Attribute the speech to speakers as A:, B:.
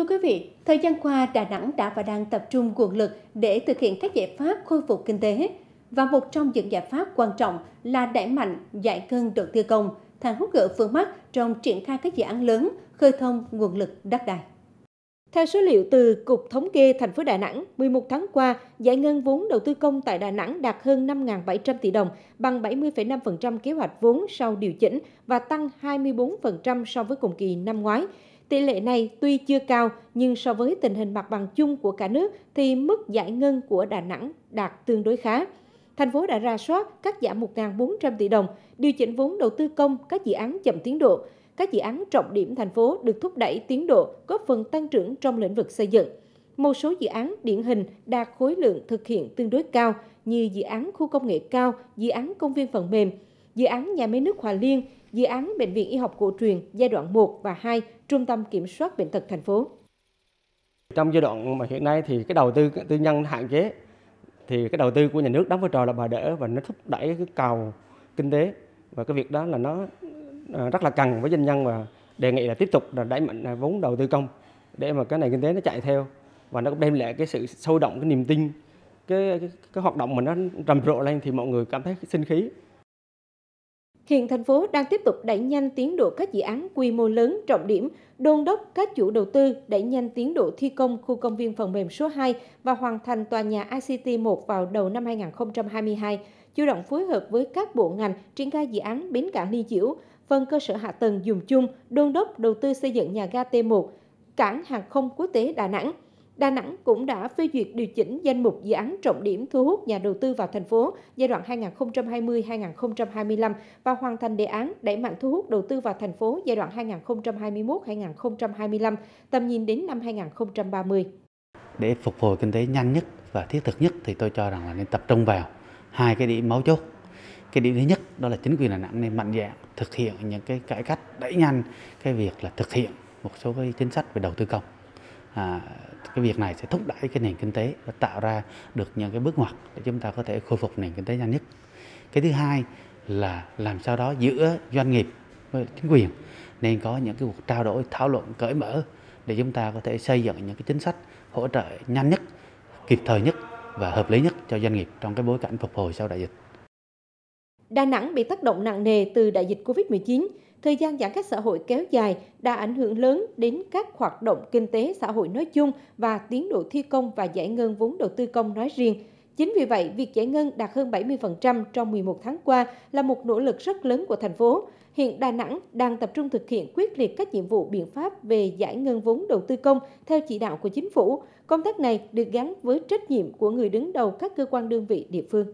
A: Thưa quý vị, thời gian qua Đà Nẵng đã và đang tập trung nguồn lực để thực hiện các giải pháp khôi phục kinh tế và một trong những giải pháp quan trọng là đẩy mạnh giải ngân đầu tư công, hút gỡ phương mắc trong triển khai các dự án lớn, khơi thông nguồn lực đất đai. Theo số liệu từ Cục Thống kê thành phố Đà Nẵng, 11 tháng qua, giải ngân vốn đầu tư công tại Đà Nẵng đạt hơn 5.700 tỷ đồng, bằng 70,5% kế hoạch vốn sau điều chỉnh và tăng 24% so với cùng kỳ năm ngoái. Tỷ lệ này tuy chưa cao nhưng so với tình hình mặt bằng chung của cả nước thì mức giải ngân của Đà Nẵng đạt tương đối khá. Thành phố đã ra soát cắt giảm 1.400 tỷ đồng, điều chỉnh vốn đầu tư công các dự án chậm tiến độ. Các dự án trọng điểm thành phố được thúc đẩy tiến độ, góp phần tăng trưởng trong lĩnh vực xây dựng. Một số dự án điển hình đạt khối lượng thực hiện tương đối cao như dự án khu công nghệ cao, dự án công viên phần mềm, dự án nhà máy nước Hòa Liên, dự án Bệnh viện Y học cổ truyền giai đoạn 1 và 2, Trung tâm Kiểm soát Bệnh tật thành phố.
B: Trong giai đoạn mà hiện nay thì cái đầu tư tư nhân hạn chế, thì cái đầu tư của nhà nước đóng vai trò là bà đỡ và nó thúc đẩy cái cầu kinh tế và cái việc đó là nó à, rất là cần với doanh nhân và đề nghị là tiếp tục là đẩy mạnh vốn đầu tư công để mà cái nền kinh tế nó chạy theo và nó cũng đem lại cái sự sôi động cái niềm tin cái cái, cái hoạt động mà nó rầm rộ lên thì mọi người cảm thấy sinh khí
A: Hiện thành phố đang tiếp tục đẩy nhanh tiến độ các dự án quy mô lớn trọng điểm, đôn đốc các chủ đầu tư đẩy nhanh tiến độ thi công khu công viên phần mềm số 2 và hoàn thành tòa nhà ICT 1 vào đầu năm 2022, chủ động phối hợp với các bộ ngành triển khai dự án bến cảng Ly Chiểu, phần cơ sở hạ tầng dùng chung, đôn đốc đầu tư xây dựng nhà ga T1, cảng hàng không quốc tế Đà Nẵng – Đà Nẵng cũng đã phê duyệt điều chỉnh danh mục dự án trọng điểm thu hút nhà đầu tư vào thành phố giai đoạn 2020-2025 và hoàn thành đề án đẩy mạnh thu hút đầu tư vào thành phố giai đoạn 2021-2025, tầm nhìn đến năm 2030.
C: Để phục hồi kinh tế nhanh nhất và thiết thực nhất thì tôi cho rằng là nên tập trung vào hai cái điểm máu chốt. Cái điểm thứ nhất đó là chính quyền Đà Nẵng nên mạnh dạn thực hiện những cái cải cách đẩy nhanh cái việc là thực hiện một số cái chính sách về đầu tư công à, cái việc này sẽ thúc đẩy cái nền kinh tế và tạo ra được những cái bước ngoặt để chúng ta có thể khôi phục nền kinh tế nhanh nhất cái thứ hai là làm sao đó giữa doanh nghiệp với chính quyền nên có những cái cuộc trao đổi thảo luận cởi mở để chúng ta có thể xây dựng những cái chính sách hỗ trợ nhanh nhất kịp thời nhất và hợp lý nhất cho doanh nghiệp trong cái bối cảnh phục hồi sau đại dịch
A: Đà Nẵng bị tác động nặng nề từ đại dịch Covid-19 thời gian giãn cách xã hội kéo dài đã ảnh hưởng lớn đến các hoạt động kinh tế xã hội nói chung và tiến độ thi công và giải ngân vốn đầu tư công nói riêng. Chính vì vậy, việc giải ngân đạt hơn 70% trong 11 tháng qua là một nỗ lực rất lớn của thành phố. Hiện Đà Nẵng đang tập trung thực hiện quyết liệt các nhiệm vụ biện pháp về giải ngân vốn đầu tư công theo chỉ đạo của chính phủ. Công tác này được gắn với trách nhiệm của người đứng đầu các cơ quan đơn vị địa phương.